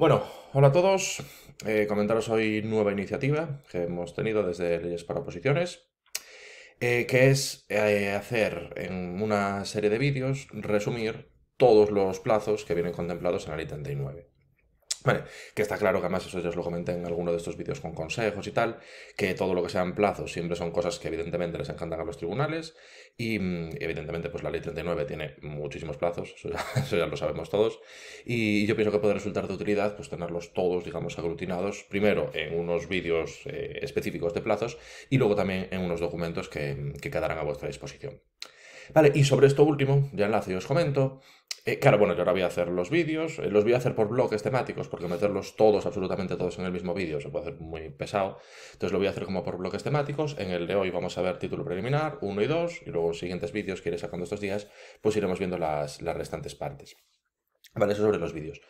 Bueno, hola a todos. Eh, comentaros hoy nueva iniciativa que hemos tenido desde Leyes para Oposiciones, eh, que es eh, hacer en una serie de vídeos, resumir todos los plazos que vienen contemplados en la ley 39. Vale, que está claro que además eso ya os lo comenté en alguno de estos vídeos con consejos y tal, que todo lo que sean plazos siempre son cosas que evidentemente les encantan a los tribunales y mm, evidentemente pues la ley 39 tiene muchísimos plazos, eso ya, lo sabemos todos, y yo pienso que puede resultar de utilidad pues tenerlos todos, digamos, aglutinados, primero en unos vídeos eh, específicos de plazos y luego también en unos documentos que, que quedarán a vuestra disposición. Vale, y sobre esto último, ya enlace y os comento, eh, claro, bueno, yo ahora voy a hacer los vídeos, eh, los voy a hacer por bloques temáticos, porque meterlos todos, absolutamente todos en el mismo vídeo se puede hacer muy pesado. Entonces lo voy a hacer como por bloques temáticos. En el de hoy vamos a ver título preliminar, uno y 2, y luego en siguientes vídeos que iré sacando estos días, pues iremos viendo las, las restantes partes. Vale, eso sobre los vídeos.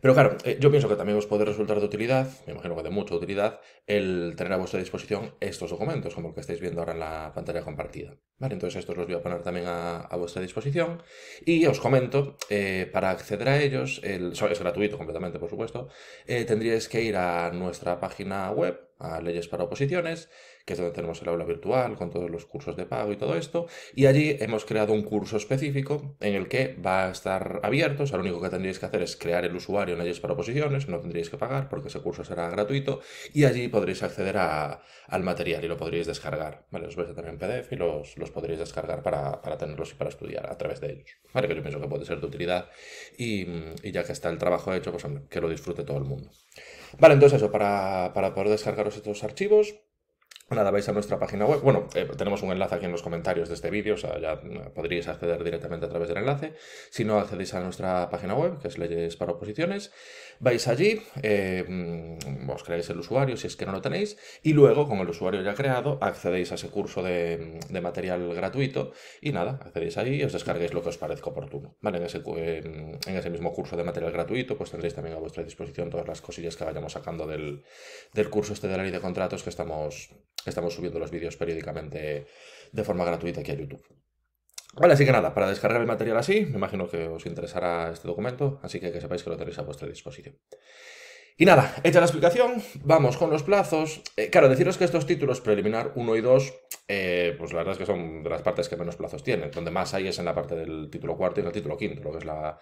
Pero claro, eh, yo pienso que también os puede resultar de utilidad, me imagino que de mucha utilidad, el tener a vuestra disposición estos documentos, como el que estáis viendo ahora en la pantalla compartida. Vale, entonces estos los voy a poner también a, vuestra disposición. Y os comento, eh, para acceder a ellos, el, es gratuito completamente, por supuesto, eh, tendríais que ir a nuestra página web, a Leyes para Oposiciones, que es donde tenemos el aula virtual con todos los cursos de pago y todo esto. Y allí hemos creado un curso específico en el que va a estar abierto. O sea, lo único que tendríais que hacer es crear el usuario en ellos para oposiciones, no tendríais que pagar porque ese curso será gratuito y allí podréis acceder al material y lo podréis descargar. Vale, os vais a en PDF y los, los podréis descargar para, tenerlos y para estudiar a través de ellos. Vale, que yo pienso que puede ser de utilidad y, ya que está el trabajo hecho, pues que lo disfrute todo el mundo. Vale, entonces eso, para, para poder descargaros estos archivos, Nada, vais a nuestra página web. Bueno, eh, tenemos un enlace aquí en los comentarios de este vídeo, o sea, ya podríais acceder directamente a través del enlace. Si no, accedéis a nuestra página web, que es Leyes para Oposiciones. Vais allí, eh, mm, os creáis el usuario si es que no lo tenéis, y luego, con el usuario ya creado, accedéis a ese curso de, material gratuito. Y nada, accedéis ahí y os descarguéis lo que os parezca oportuno. ¿vale? Eh, en, ese, mismo curso de material gratuito, pues tendréis también a vuestra disposición todas las cosillas que vayamos sacando del, del curso este de la ley de contratos que estamos estamos subiendo los vídeos periódicamente de forma gratuita aquí a YouTube. Vale, así que nada, para descargar el material así, me imagino que os interesará este documento, así que que sepáis que lo tenéis a vuestra disposición. Y nada, hecha la explicación, vamos con los plazos. Eh, claro, deciros que estos títulos preliminar 1 y 2 eh, pues la verdad es que son de las partes que menos plazos tienen. Donde más hay es en la parte del título cuarto y en el título quinto, lo que es la,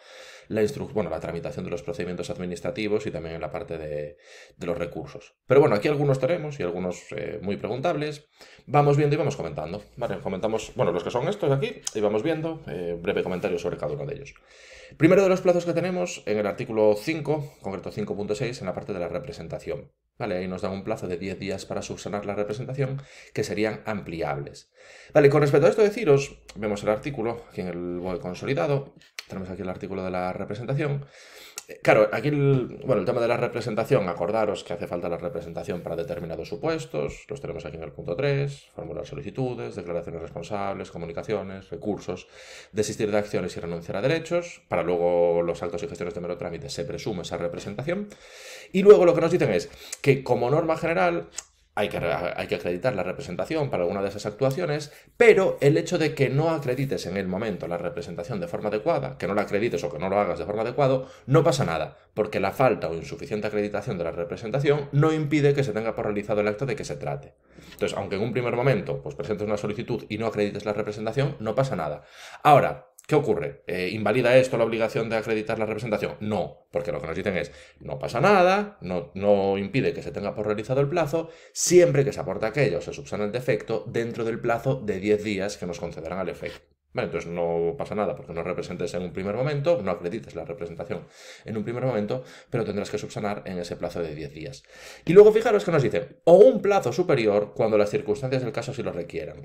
la, bueno, la tramitación de los procedimientos administrativos y también en la parte de, los recursos. Pero bueno, aquí algunos tenemos y algunos eh, muy preguntables. Vamos viendo y vamos comentando. Vale, comentamos, bueno, los que son estos de aquí y vamos viendo. Eh, breve comentario sobre cada uno de ellos. Primero de los plazos que tenemos en el artículo 5, concreto 5.6, en la parte de la representación. ¿Vale? Ahí nos dan un plazo de 10 días para subsanar la representación, que serían ampliables. Vale, con respecto a esto deciros, vemos el artículo aquí en el BOE consolidado, tenemos aquí el artículo de la representación, Claro, aquí el, bueno, el tema de la representación, acordaros que hace falta la representación para determinados supuestos, los tenemos aquí en el punto 3, formular solicitudes, declaraciones responsables, comunicaciones, recursos, desistir de acciones y renunciar a derechos, para luego los altos y gestiones de mero trámite se presume esa representación, y luego lo que nos dicen es que como norma general hay que, acreditar la representación para alguna de esas actuaciones, pero el hecho de que no acredites en el momento la representación de forma adecuada, que no la acredites o que no lo hagas de forma adecuada, no pasa nada, porque la falta o insuficiente acreditación de la representación no impide que se tenga por realizado el acto de que se trate. Entonces, aunque en un primer momento pues, presentes una solicitud y no acredites la representación, no pasa nada. Ahora, ¿Qué ocurre? Eh, ¿Invalida esto la obligación de acreditar la representación? No, porque lo que nos dicen es, no pasa nada, no, impide que se tenga por realizado el plazo, siempre que se aporte aquello, se subsana el defecto dentro del plazo de 10 días que nos concederán al efecto. Bueno, entonces no pasa nada porque no representes en un primer momento, no acredites la representación en un primer momento, pero tendrás que subsanar en ese plazo de 10 días. Y luego fijaros que nos dicen, o un plazo superior cuando las circunstancias del caso sí lo requieran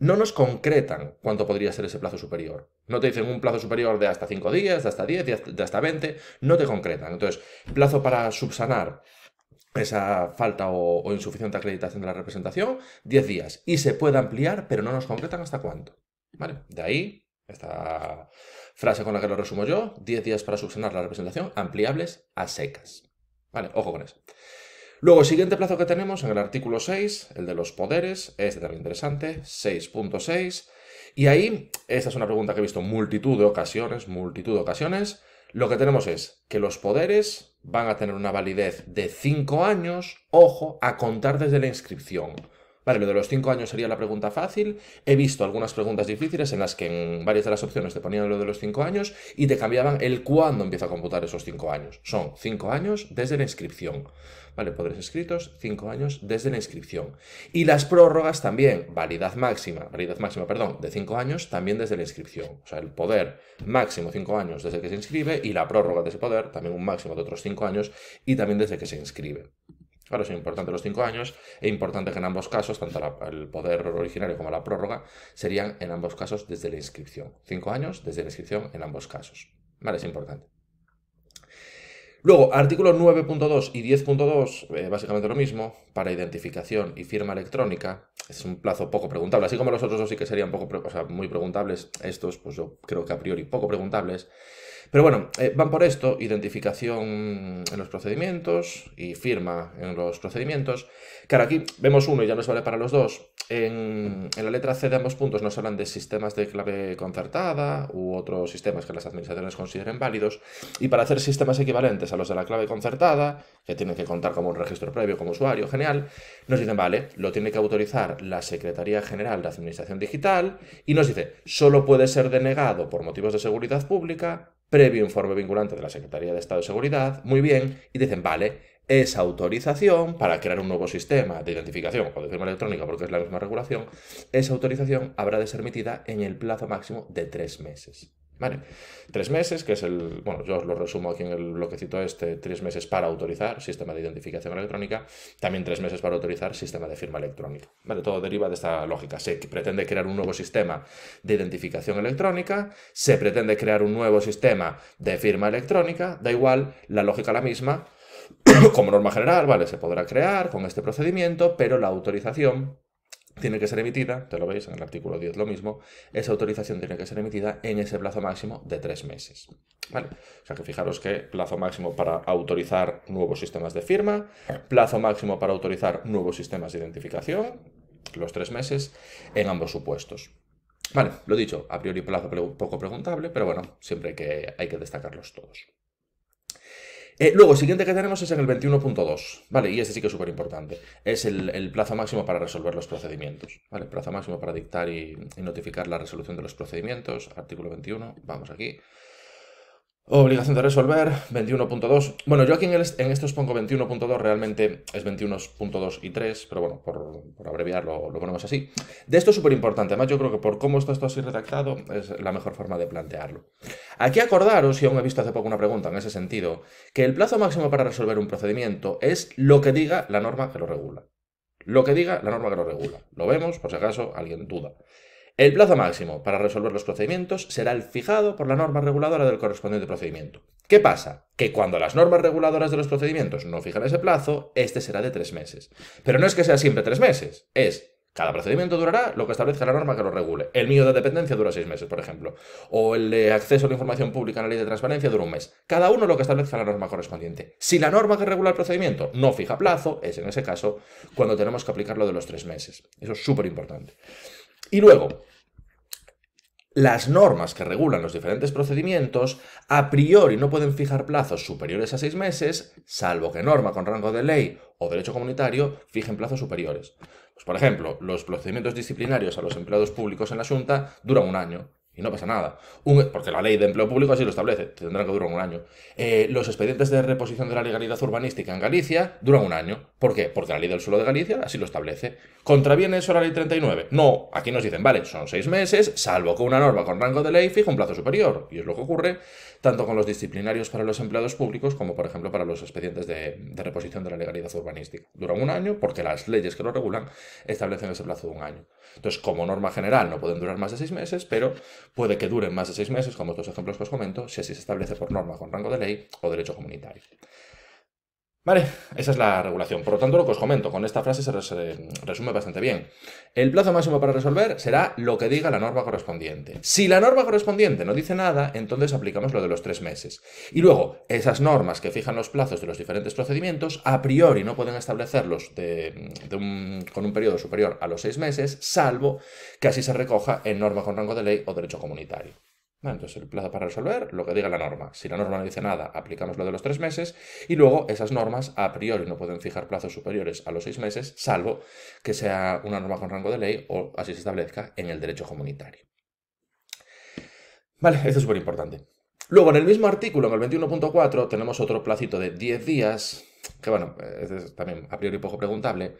no nos concretan cuánto podría ser ese plazo superior. No te dicen un plazo superior de hasta 5 días, de hasta 10, de hasta 20, no te concretan. Entonces, plazo para subsanar esa falta o, insuficiente acreditación de la representación, 10 días. Y se puede ampliar, pero no nos concretan hasta cuánto. ¿Vale? De ahí esta frase con la que lo resumo yo, 10 días para subsanar la representación ampliables a secas. ¿Vale? Ojo con eso. Luego, el siguiente plazo que tenemos en el artículo 6, el de los poderes, este también interesante, 6.6. Y ahí, esta es una pregunta que he visto multitud de ocasiones, multitud de ocasiones. Lo que tenemos es que los poderes van a tener una validez de 5 años, ojo, a contar desde la inscripción. Vale, lo de los cinco años sería la pregunta fácil. He visto algunas preguntas difíciles en las que en varias de las opciones te ponían lo de los cinco años y te cambiaban el cuándo empieza a computar esos cinco años. Son cinco años desde la inscripción. Vale, poderes escritos, cinco años desde la inscripción. Y las prórrogas también, validad máxima, validad máxima, perdón, de cinco años también desde la inscripción. O sea, el poder máximo cinco años desde que se inscribe y la prórroga de ese poder también un máximo de otros cinco años y también desde que se inscribe. Claro, es importante los cinco años e importante que en ambos casos, tanto el poder originario como la prórroga, serían en ambos casos desde la inscripción. Cinco años desde la inscripción en ambos casos. Vale, es importante. Luego, artículos 9.2 y 10.2, eh, básicamente lo mismo, para identificación y firma electrónica. Es un plazo poco preguntable, así como los otros dos sí que serían poco, muy preguntables. Estos, pues yo creo que a priori poco preguntables. Pero bueno, eh, van por esto, identificación en los procedimientos y firma en los procedimientos. Claro, aquí vemos uno y ya nos vale para los dos. En, la letra C de ambos puntos nos hablan de sistemas de clave concertada u otros sistemas que las administraciones consideren válidos. Y para hacer sistemas equivalentes a los de la clave concertada, que tienen que contar como un registro previo, como usuario genial, nos dicen, vale, lo tiene que autorizar la Secretaría General de Administración Digital y nos dice, solo puede ser denegado por motivos de seguridad pública previo informe vinculante de la Secretaría de Estado de Seguridad, muy bien, y dicen, vale, esa autorización para crear un nuevo sistema de identificación o de firma electrónica, porque es la misma regulación, esa autorización habrá de ser emitida en el plazo máximo de tres meses. ¿Vale? Tres meses, que es el. Bueno, yo os lo resumo aquí en el bloquecito este: tres meses para autorizar sistema de identificación electrónica, también tres meses para autorizar sistema de firma electrónica. ¿Vale? Todo deriva de esta lógica. Se pretende crear un nuevo sistema de identificación electrónica, se pretende crear un nuevo sistema de firma electrónica, da igual, la lógica la misma. Como norma general, ¿vale? Se podrá crear con este procedimiento, pero la autorización tiene que ser emitida, te lo veis en el artículo 10 lo mismo, esa autorización tiene que ser emitida en ese plazo máximo de tres meses. ¿Vale? O sea que fijaros que plazo máximo para autorizar nuevos sistemas de firma, plazo máximo para autorizar nuevos sistemas de identificación, los tres meses, en ambos supuestos. Vale, lo dicho, a priori plazo poco preguntable, pero bueno, siempre que, hay que destacarlos todos. Eh, luego, el siguiente que tenemos es en el 21.2, ¿vale? Y este sí que es súper importante. Es el, plazo máximo para resolver los procedimientos, ¿vale? El plazo máximo para dictar y, y notificar la resolución de los procedimientos, artículo 21, vamos aquí. Obligación de resolver, 21.2. Bueno, yo aquí en, estos este os pongo 21.2, realmente es 21.2 y 3, pero bueno, por, abreviarlo lo ponemos así. De esto es súper importante, además yo creo que por cómo está esto así redactado es la mejor forma de plantearlo. Aquí acordaros, y aún he visto hace poco una pregunta en ese sentido, que el plazo máximo para resolver un procedimiento es lo que diga la norma que lo regula. Lo que diga la norma que lo regula. Lo vemos, por si acaso alguien duda. El plazo máximo para resolver los procedimientos será el fijado por la norma reguladora del correspondiente procedimiento. ¿Qué pasa? Que cuando las normas reguladoras de los procedimientos no fijan ese plazo, este será de tres meses. Pero no es que sea siempre tres meses, es cada procedimiento durará lo que establezca la norma que lo regule. El mío de dependencia dura seis meses, por ejemplo. O el de acceso a la información pública en la ley de transparencia dura un mes. Cada uno lo que establezca la norma correspondiente. Si la norma que regula el procedimiento no fija plazo, es en ese caso cuando tenemos que aplicar lo de los tres meses. Eso es súper importante. Y luego, las normas que regulan los diferentes procedimientos a priori no pueden fijar plazos superiores a seis meses, salvo que norma con rango de ley o derecho comunitario fijen plazos superiores. Pues, por ejemplo, los procedimientos disciplinarios a los empleados públicos en la Junta duran un año, y no pasa nada. porque la ley de empleo público así lo establece. Tendrán que durar un año. Eh, los expedientes de reposición de la legalidad urbanística en Galicia duran un año. ¿Por qué? Porque la ley del suelo de Galicia así lo establece. ¿Contraviene eso la ley 39? No. Aquí nos dicen, vale, son seis meses, salvo que una norma con rango de ley fija un plazo superior. Y es lo que ocurre tanto con los disciplinarios para los empleados públicos como, por ejemplo, para los expedientes de reposición de la legalidad urbanística. Duran un año porque las leyes que lo regulan establecen ese plazo de un año. Entonces, como norma general, no pueden durar más de seis meses, pero puede que duren más de seis meses, como estos ejemplos que os comento, si así se establece por norma con rango de ley o derecho comunitario. ¿Vale? Esa es la regulación. Por lo tanto, lo que os comento con esta frase se resume bastante bien. El plazo máximo para resolver será lo que diga la norma correspondiente. Si la norma correspondiente no dice nada, entonces aplicamos lo de los tres meses. Y luego, esas normas que fijan los plazos de los diferentes procedimientos, a priori no pueden establecerlos con un periodo superior a los seis meses, salvo que así se recoja en norma con rango de ley o derecho comunitario. Entonces, el plazo para resolver, lo que diga la norma. Si la norma no dice nada, aplicamos lo de los tres meses y luego esas normas a priori no pueden fijar plazos superiores a los seis meses, salvo que sea una norma con rango de ley o así se establezca en el derecho comunitario. Vale, esto es súper importante. Luego, en el mismo artículo, en el 21.4, tenemos otro placito de 10 días, que bueno, es también a priori poco preguntable,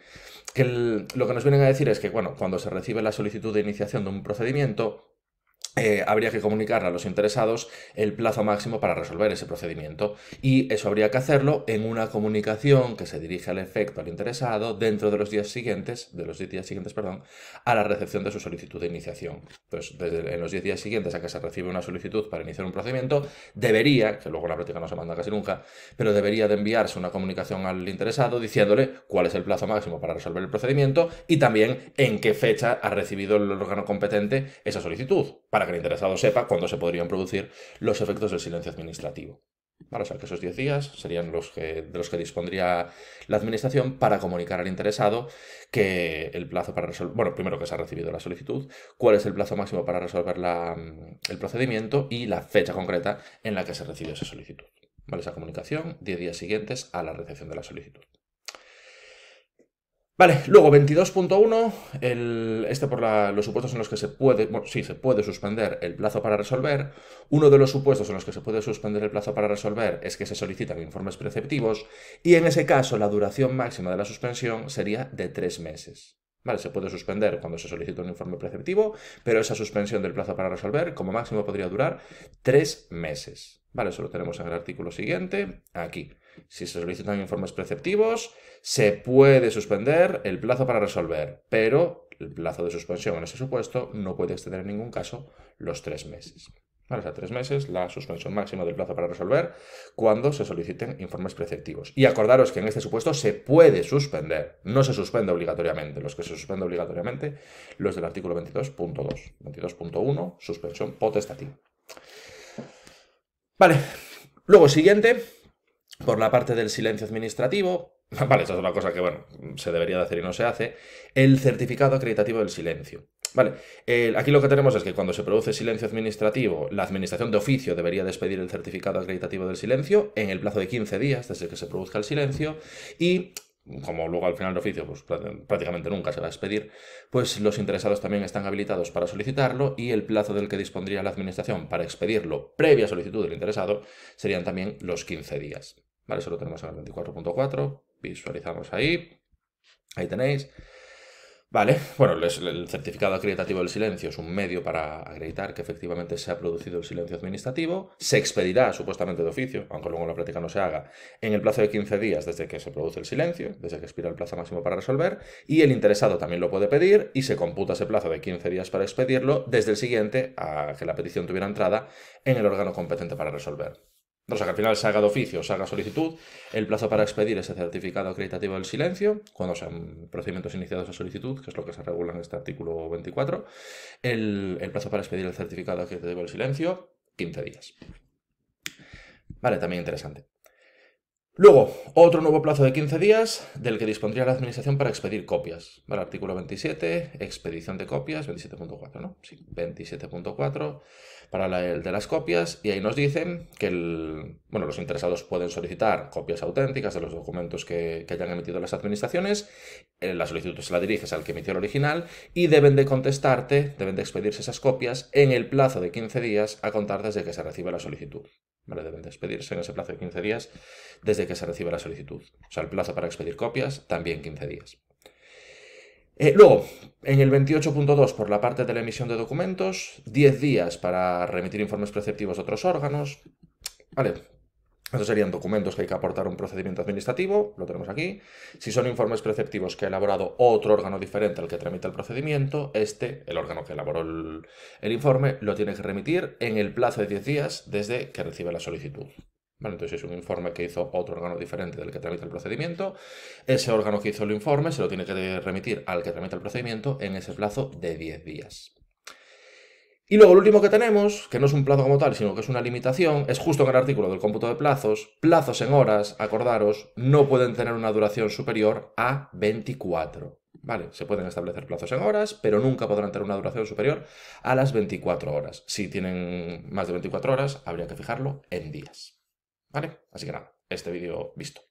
que lo que nos vienen a decir es que, bueno, cuando se recibe la solicitud de iniciación de un procedimiento, eh, habría que comunicar a los interesados el plazo máximo para resolver ese procedimiento y eso habría que hacerlo en una comunicación que se dirige al efecto al interesado dentro de los días siguientes, de los 10 días siguientes, perdón, a la recepción de su solicitud de iniciación. Entonces, desde en los 10 días siguientes a que se recibe una solicitud para iniciar un procedimiento, debería, que luego en la práctica no se manda casi nunca, pero debería de enviarse una comunicación al interesado diciéndole cuál es el plazo máximo para resolver el procedimiento y también en qué fecha ha recibido el órgano competente esa solicitud para que el interesado sepa cuándo se podrían producir los efectos del silencio administrativo. o sea, que esos 10 días serían los que, de los que dispondría la Administración para comunicar al interesado que el plazo para resolver, bueno, primero que se ha recibido la solicitud, cuál es el plazo máximo para resolver el procedimiento y la fecha concreta en la que se recibió esa solicitud. Vale, esa comunicación, 10 días siguientes a la recepción de la solicitud. Vale, luego 22.1, este por los supuestos en los que se puede, sí, se puede suspender el plazo para resolver. Uno de los supuestos en los que se puede suspender el plazo para resolver es que se solicitan informes preceptivos y en ese caso la duración máxima de la suspensión sería de tres meses se puede suspender cuando se solicita un informe preceptivo, pero esa suspensión del plazo para resolver como máximo podría durar tres meses. Vale, eso lo tenemos en el artículo siguiente, aquí. Si se solicitan informes preceptivos, se puede suspender el plazo para resolver, pero el plazo de suspensión en ese supuesto no puede exceder en ningún caso los tres meses. ¿vale? O sea, tres meses, la suspensión máxima del plazo para resolver, cuando se soliciten informes preceptivos. Y acordaros que en este supuesto se puede suspender, no se suspende obligatoriamente. Los que se suspende obligatoriamente, los del artículo 22.2, 22.1, suspensión potestativa. Vale, luego siguiente, por la parte del silencio administrativo, Vale, esta es una cosa que, bueno, se debería de hacer y no se hace. El certificado acreditativo del silencio. Vale, aquí lo que tenemos es que cuando se produce silencio administrativo, la administración de oficio debería despedir el certificado acreditativo del silencio en el plazo de 15 días desde que se produzca el silencio y como luego al final de oficio pues, prácticamente nunca se va a expedir, pues los interesados también están habilitados para solicitarlo y el plazo del que dispondría la Administración para expedirlo previa solicitud del interesado serían también los 15 días. Vale, eso lo tenemos en el 24.4, visualizamos ahí, ahí tenéis. Vale, bueno, el certificado acreditativo del silencio es un medio para acreditar que efectivamente se ha producido el silencio administrativo. Se expedirá supuestamente de oficio, aunque luego la práctica no se haga, en el plazo de 15 días desde que se produce el silencio, desde que expira el plazo máximo para resolver. Y el interesado también lo puede pedir y se computa ese plazo de 15 días para expedirlo desde el siguiente a que la petición tuviera entrada en el órgano competente para resolver. O sea, que al final salga de oficio, salga solicitud, el plazo para expedir ese certificado acreditativo del silencio, cuando sean procedimientos iniciados a solicitud, que es lo que se regula en este artículo 24, el, el plazo para expedir el certificado acreditativo del silencio, 15 días. Vale, también interesante. Luego, otro nuevo plazo de 15 días del que dispondría la Administración para expedir copias. artículo 27, expedición de copias, 27.4, ¿no? Sí, 27.4 para el de las copias. Y ahí nos dicen que los interesados pueden solicitar copias auténticas de los documentos que, hayan emitido las administraciones. Eh, la solicitud se la diriges al que emitió el original y deben de contestarte, deben de expedirse esas copias en el plazo de 15 días a contar desde que se recibe la solicitud. Deben despedirse en ese plazo de 15 días desde que se reciba la solicitud. O sea, el plazo para expedir copias también 15 días. Eh, luego, en el 28.2 por la parte de la emisión de documentos, 10 días para remitir informes preceptivos a otros órganos. Vale, estos serían documentos que hay que aportar un procedimiento administrativo, lo tenemos aquí. Si son informes preceptivos que ha elaborado otro órgano diferente al que tramita el procedimiento, este, el órgano que elaboró el, informe, lo tiene que remitir en el plazo de 10 días desde que recibe la solicitud. Entonces, entonces es un informe que hizo otro órgano diferente del que tramita el procedimiento. Ese órgano que hizo el informe se lo tiene que remitir al que tramita el procedimiento en ese plazo de 10 días. Y luego lo último que tenemos, que no es un plazo como tal, sino que es una limitación, es justo en el artículo del cómputo de plazos, plazos en horas, acordaros, no pueden tener una duración superior a 24. Vale, se pueden establecer plazos en horas, pero nunca podrán tener una duración superior a las 24 horas. Si tienen más de 24 horas, habría que fijarlo en días. Vale, así que nada, este vídeo visto.